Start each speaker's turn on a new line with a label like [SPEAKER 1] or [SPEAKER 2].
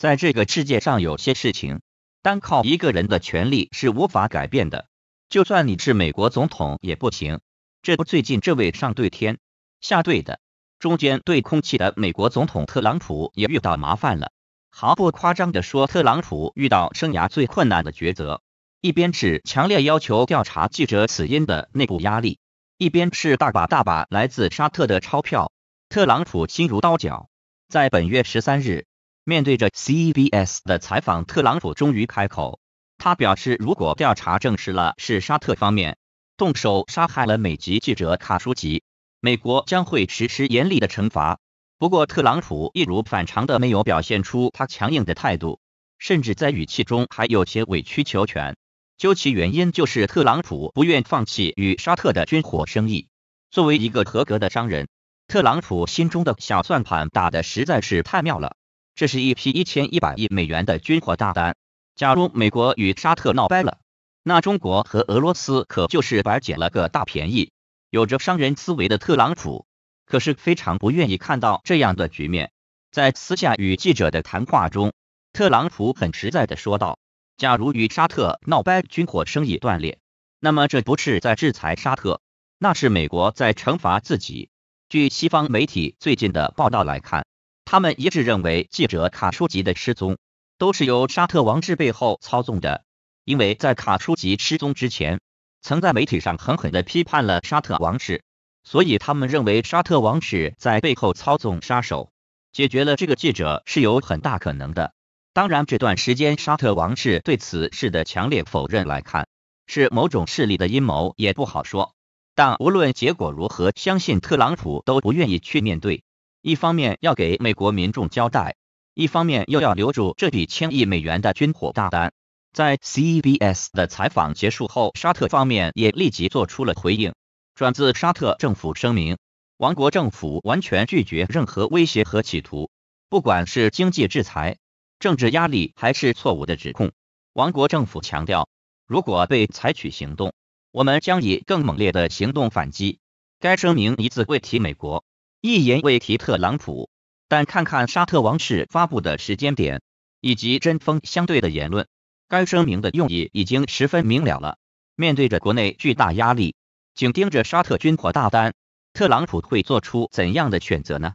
[SPEAKER 1] 在这个世界上，有些事情单靠一个人的权利是无法改变的，就算你是美国总统也不行。这不，最近这位上对天、下对的、中间对空气的美国总统特朗普也遇到麻烦了。毫不夸张地说，特朗普遇到生涯最困难的抉择：一边是强烈要求调查记者死因的内部压力，一边是大把大把来自沙特的钞票。特朗普心如刀绞。在本月十三日。面对着 CBS 的采访，特朗普终于开口。他表示，如果调查证实了是沙特方面动手杀害了美籍记者卡舒吉，美国将会实施严厉的惩罚。不过，特朗普一如反常的没有表现出他强硬的态度，甚至在语气中还有些委曲求全。究其原因，就是特朗普不愿放弃与沙特的军火生意。作为一个合格的商人，特朗普心中的小算盘打得实在是太妙了。这是一批一千一百亿美元的军火大单。假如美国与沙特闹掰了，那中国和俄罗斯可就是白捡了个大便宜。有着商人思维的特朗普，可是非常不愿意看到这样的局面。在私下与记者的谈话中，特朗普很实在的说道：“假如与沙特闹掰，军火生意断裂，那么这不是在制裁沙特，那是美国在惩罚自己。”据西方媒体最近的报道来看。他们一致认为，记者卡舒吉的失踪都是由沙特王室背后操纵的。因为在卡舒吉失踪之前，曾在媒体上狠狠的批判了沙特王室，所以他们认为沙特王室在背后操纵杀手解决了这个记者是有很大可能的。当然，这段时间沙特王室对此事的强烈否认来看，是某种势力的阴谋也不好说。但无论结果如何，相信特朗普都不愿意去面对。一方面要给美国民众交代，一方面又要留住这笔千亿美元的军火大单。在 CBS 的采访结束后，沙特方面也立即做出了回应。转自沙特政府声明：王国政府完全拒绝任何威胁和企图，不管是经济制裁、政治压力还是错误的指控。王国政府强调，如果被采取行动，我们将以更猛烈的行动反击。该声明一字未提美国。一言未提特朗普，但看看沙特王室发布的时间点以及针锋相对的言论，该声明的用意已经十分明了了。面对着国内巨大压力，紧盯着沙特军火大单，特朗普会做出怎样的选择呢？